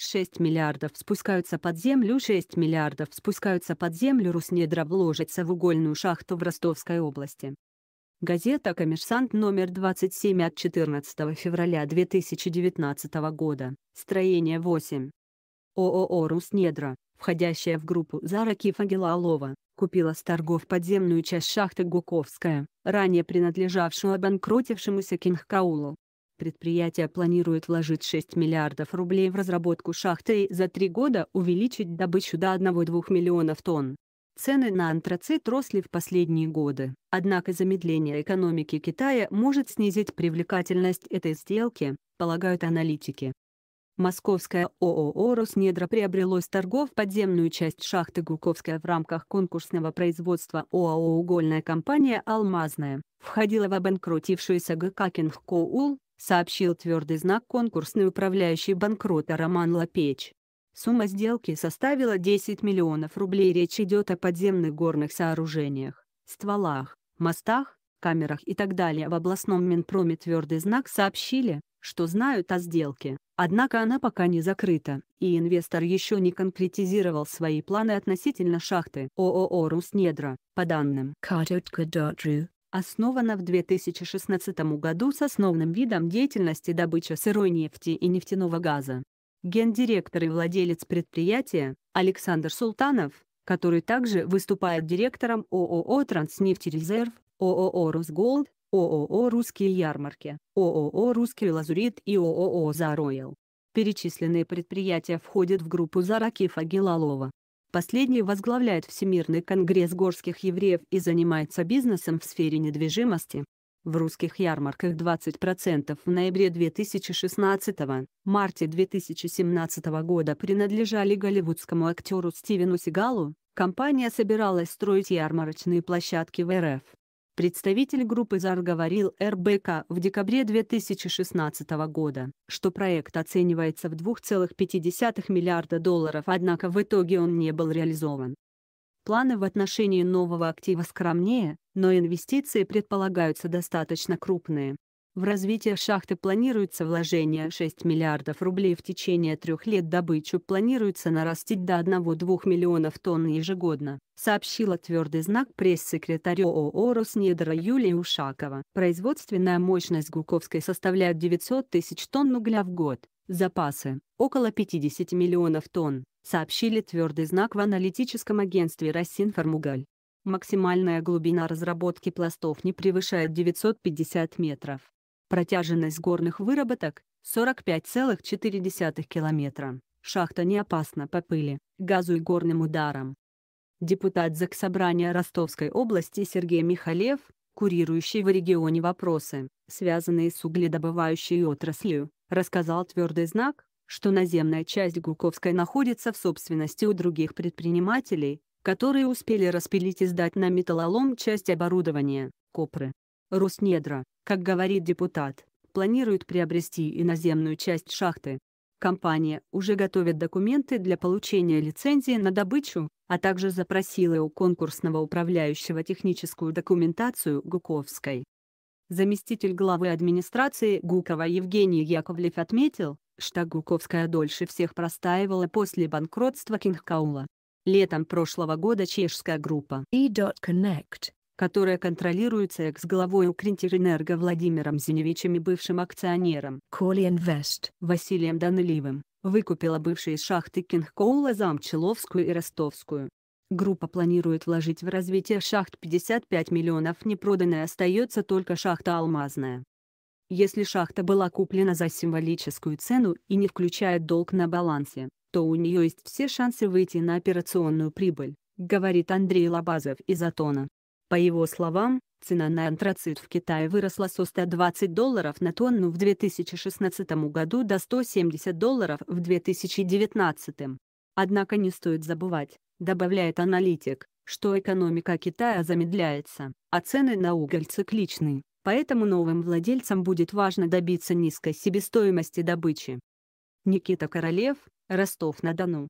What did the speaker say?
6 миллиардов спускаются под землю, 6 миллиардов спускаются под землю, Руснедра вложится в угольную шахту в Ростовской области. Газета «Коммерсант» номер 27 от 14 февраля 2019 года, строение 8. ООО «Руснедра», входящая в группу «Зара Кифагилалова», купила с торгов подземную часть шахты Гуковская, ранее принадлежавшую обанкротившемуся Кингкаулу. Предприятие планирует вложить 6 миллиардов рублей в разработку шахты и за три года увеличить добычу до 1-2 миллионов тонн. Цены на антрацит росли в последние годы, однако замедление экономики Китая может снизить привлекательность этой сделки, полагают аналитики. Московское ООО «Роснедра» приобрело с торгов подземную часть шахты Гуковская в рамках конкурсного производства ООО «Угольная компания Алмазная», входила в обанкротившуюся ГК «Кинг сообщил твердый знак конкурсный управляющий банкрота Роман Лапеч. Сумма сделки составила 10 миллионов рублей. Речь идет о подземных горных сооружениях, стволах, мостах, камерах и так далее. В областном Минпроме твердый знак сообщили, что знают о сделке, однако она пока не закрыта, и инвестор еще не конкретизировал свои планы относительно шахты ООО «Руснедра», по данным Катутка.ру основана в 2016 году с основным видом деятельности добыча сырой нефти и нефтяного газа. Гендиректор и владелец предприятия Александр Султанов, который также выступает директором ООО «Транснефтерезерв», ООО «Росголд», ООО «Русские ярмарки», ООО «Русский лазурит» и ООО «Заройл». Перечисленные предприятия входят в группу Заракифа Гелалова. Последний возглавляет Всемирный конгресс горских евреев и занимается бизнесом в сфере недвижимости. В русских ярмарках 20% в ноябре 2016-марте 2017 года принадлежали голливудскому актеру Стивену Сигалу. Компания собиралась строить ярмарочные площадки в РФ. Представитель группы ЗАР говорил РБК в декабре 2016 года, что проект оценивается в 2,5 миллиарда долларов, однако в итоге он не был реализован. Планы в отношении нового актива скромнее, но инвестиции предполагаются достаточно крупные. В развитие шахты планируется вложение 6 миллиардов рублей в течение трех лет. Добычу планируется нарастить до 1-2 миллионов тонн ежегодно, сообщила твердый знак пресс-секретарь ООО «Роснедра» Юлия Ушакова. Производственная мощность Гуковской составляет 900 тысяч тонн угля в год, запасы – около 50 миллионов тонн, сообщили твердый знак в аналитическом агентстве «Росинформуголь». Максимальная глубина разработки пластов не превышает 950 метров. Протяженность горных выработок – 45,4 километра. Шахта не опасна по пыли, газу и горным ударам. Депутат Заксобрания Ростовской области Сергей Михалев, курирующий в регионе вопросы, связанные с угледобывающей отраслью, рассказал твердый знак, что наземная часть Гуковской находится в собственности у других предпринимателей, которые успели распилить и сдать на металлолом часть оборудования, копры, Руснедра, как говорит депутат, планирует приобрести иноземную часть шахты. Компания уже готовит документы для получения лицензии на добычу, а также запросила у конкурсного управляющего техническую документацию Гуковской. Заместитель главы администрации Гукова Евгений Яковлев отметил, что Гуковская дольше всех простаивала после банкротства Кингкаула. Летом прошлого года чешская группа E.Connect которая контролируется экс-главой Укринтерэнерго Владимиром Зиневичем и бывшим акционером Коли Инвест Василием Данылевым, выкупила бывшие шахты Кинг-Коула, Замчеловскую и Ростовскую. Группа планирует вложить в развитие шахт 55 миллионов, непроданной остается только шахта «Алмазная». Если шахта была куплена за символическую цену и не включает долг на балансе, то у нее есть все шансы выйти на операционную прибыль, говорит Андрей Лобазов из Атона. По его словам, цена на антрацит в Китае выросла со 120 долларов на тонну в 2016 году до 170 долларов в 2019. Однако не стоит забывать, добавляет аналитик, что экономика Китая замедляется, а цены на уголь цикличны, поэтому новым владельцам будет важно добиться низкой себестоимости добычи. Никита Королев, Ростов-на-Дону